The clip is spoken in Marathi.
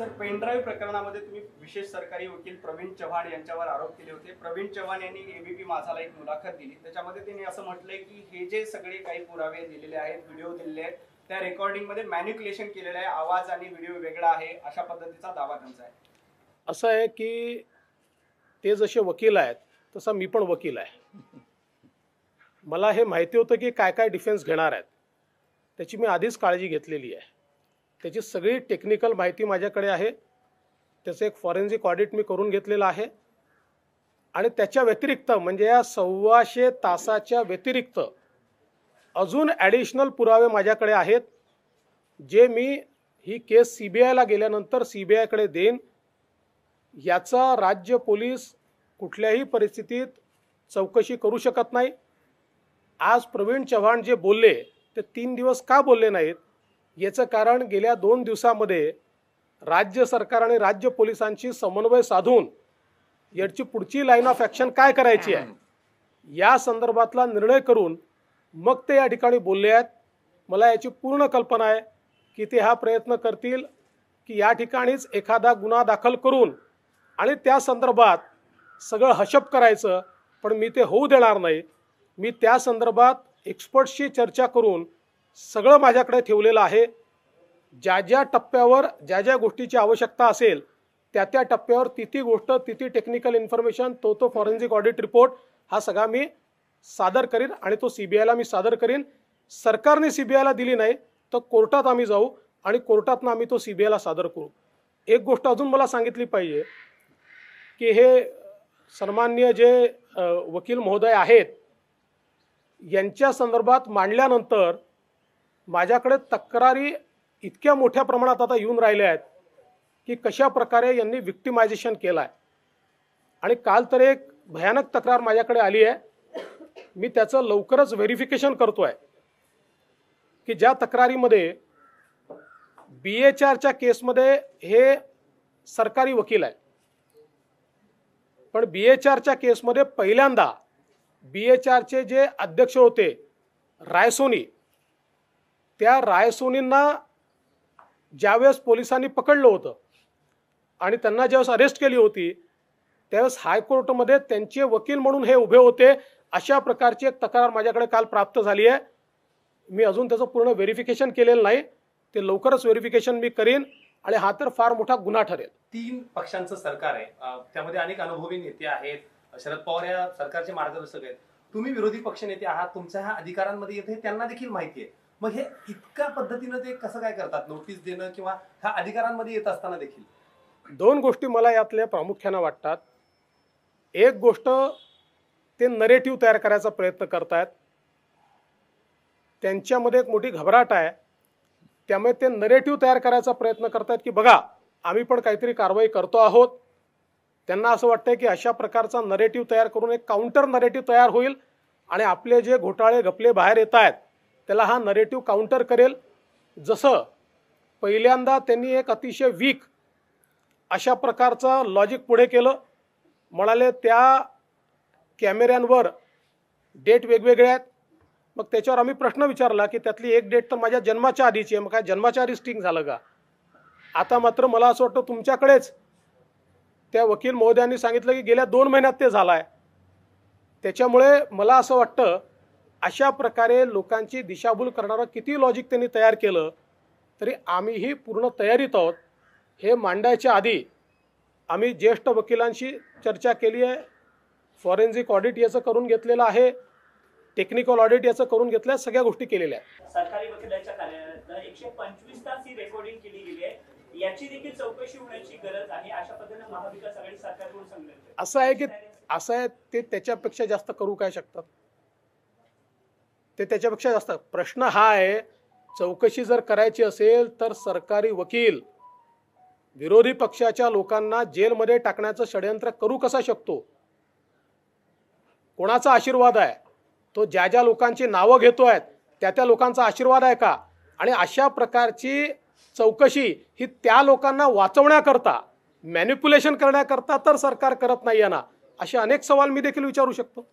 सर पेनड्राईव्ह प्रकरणामध्ये तुम्ही विशेष सरकारी वकील प्रवीण चव्हाण यांच्यावर आरोप केले होते प्रवीण चव्हाण यांनी एबीपी माझाला एक मुलाखत दिली त्याच्यामध्ये त्यांनी असं म्हटलंय की हे जे सगळे काही पुरावे दिलेले आहेत व्हिडिओ दिलेले आहेत त्या मध्ये मॅन्युक्युलेशन केलेलं आहे आवाज आणि व्हिडिओ वेगळा आहे अशा पद्धतीचा दावा त्यांचा आहे असं आहे की ते जसे वकील आहेत तसा मी पण वकील आहे मला हे माहिती होतं की काय काय डिफेन्स घेणार आहेत त्याची मी आधीच काळजी घेतलेली आहे त्याची सगळी टेक्निकल माहिती माझ्याकडे आहे त्याचं एक फॉरेन्सिक ऑडिट मी करून घेतलेलं आहे आणि त्याच्या व्यतिरिक्त म्हणजे या सव्वाशे तासाच्या व्यतिरिक्त अजून ॲडिशनल पुरावे माझ्याकडे आहेत जे मी ही केस सी बी आयला गेल्यानंतर सी बी आयकडे देईन याचा राज्य पोलीस कुठल्याही परिस्थितीत चौकशी करू शकत नाही आज प्रवीण चव्हाण जे बोलले ते तीन दिवस का बोलले नाहीत याचं कारण गेल्या दोन दिवसामध्ये राज्य सरकार आणि राज्य पोलिसांशी समन्वय साधून याची पुढची लाईन ऑफ ॲक्शन काय करायची आहे या संदर्भातला निर्णय करून मग ते या ठिकाणी बोलले आहेत मला याची पूर्ण कल्पना आहे की ते हा प्रयत्न करतील की या ठिकाणीच एखादा गुन्हा दाखल करून आणि त्या संदर्भात सगळं हशप करायचं पण मी ते होऊ देणार नाही मी त्या संदर्भात एक्सपर्टशी चर्चा करून सगळं माझ्याकडे ठेवलेलं आहे ज्या ज्या टप्प्यावर ज्या ज्या गोष्टीची आवश्यकता असेल त्या त्या टप्प्यावर तिथी गोष्ट तिथी टेक्निकल इन्फॉर्मेशन तो तो फॉरेन्सिक ऑडिट रिपोर्ट हा सगळा मी सादर करीन आणि तो सी बी आयला मी सादर करीन सरकारने सी बी आयला दिली नाही तर कोर्टात आम्ही जाऊ आणि कोर्टातनं आम्ही तो सी बी आयला सादर करू एक गोष्ट अजून मला सांगितली पाहिजे की हे सन्मान्य जे वकील महोदय आहेत यांच्या संदर्भात मांडल्यानंतर माझ्याकडे तक्रारी इतक्या मोठ्या प्रमाणात आता येऊन राहिल्या आहेत की कशा प्रकारे यांनी विक्टिमायझेशन केलं आहे आणि काल तर एक भयानक तक्रार माझ्याकडे आली आहे मी त्याचं लवकरच व्हेरिफिकेशन करतो आहे की ज्या तक्रारीमध्ये बी एच आरच्या केसमध्ये हे सरकारी वकील आहे पण बी एच आरच्या केसमध्ये पहिल्यांदा बी एच आरचे जे अध्यक्ष होते रायसोनी त्या रायसोनींना ज्यावेळेस पोलिसांनी पकडलं होतं आणि त्यांना ज्यावेळेस अरेस्ट केली होती त्यावेळेस हायकोर्टमध्ये त्यांचे वकील म्हणून हे उभे होते अशा प्रकारची एक तक्रार माझ्याकडे काल प्राप्त झाली आहे मी अजून त्याचं पूर्ण व्हेरिफिकेशन केलेलं नाही ते लवकरच व्हेरिफिकेशन मी करीन आणि हा तर फार मोठा गुन्हा ठरेल तीन पक्षांचं सरकार आहे त्यामध्ये अनेक अनुभवी नेते आहेत शरद पवार या सरकारचे मार्गदर्शक आहेत तुम्ही विरोधी पक्षनेते आहात तुमच्या ह्या अधिकारांमध्ये येते त्यांना देखील माहिती आहे मग हे इतक्या पद्धतीनं ते कसं काय करतात नोटीस देणं किंवा ह्या अधिकारांमध्ये येत असताना देखील दोन गोष्टी मला यातल्या प्रामुख्यानं वाटतात एक गोष्ट ते नरेटिव्ह तयार करायचा प्रयत्न आहेत त्यांच्यामध्ये एक मोठी घबराट आहे त्यामुळे ते नरेटिव्ह तयार करायचा प्रयत्न आहेत की बघा आम्ही पण काहीतरी कारवाई करतो आहोत त्यांना असं वाटतंय की अशा प्रकारचा नरेटिव्ह तयार करून एक काउंटर नरेटिव्ह तयार होईल आणि आपले जे घोटाळे घपले बाहेर येत आहेत त्याला हा नरेटिव्ह काउंटर करेल जसं पहिल्यांदा त्यांनी एक अतिशय वीक अशा प्रकारचं लॉजिक पुढे केलं म्हणाले त्या कॅमेऱ्यांवर डेट वेगवेगळ्या आहेत मग त्याच्यावर आम्ही प्रश्न विचारला की त्यातली एक डेट तर माझ्या जन्माच्या आधीची आहे मग काय जन्माच्या आधी स्टिंग झालं का आता मात्र मला असं वाटतं तुमच्याकडेच त्या वकील महोदयांनी सांगितलं की गेल्या दोन महिन्यात ते झालं आहे त्याच्यामुळे मला असं वाटतं अशा प्रकारे लोकांची दिशाभूल करणारं किती लॉजिक त्यांनी तयार केलं तरी आम्हीही पूर्ण तयारीत आहोत हे मांडायच्या आधी आम्ही ज्येष्ठ वकिलांशी चर्चा केली आहे फॉरेन्सिक ऑडिट याचं करून घेतलेलं आहे टेक्निकल ऑडिट याचं करून घेतल्या सगळ्या गोष्टी केलेल्या आहेत सरकारी तास ही रेकॉर्डिंग केली गेली आहे याची देखील चौकशी होण्याची गरज आहे अशा पद्धतीने सरकारकडून असं आहे की असं आहे ते त्याच्यापेक्षा जास्त करू काय शकतात ते त्याच्यापेक्षा जास्त प्रश्न हा आहे चौकशी जर करायची असेल तर सरकारी वकील विरोधी पक्षाच्या लोकांना जेलमध्ये टाकण्याचं षडयंत्र करू कसा शकतो कोणाचा आशीर्वाद आहे तो ज्या ज्या लोकांची नावं घेतो आहेत त्या त्या लोकांचा आशीर्वाद आहे का आणि अशा प्रकारची चौकशी ही त्या लोकांना वाचवण्याकरता मॅन्युप्युलेशन करण्याकरता तर सरकार करत नाही ना असे अनेक सवाल मी देखील विचारू शकतो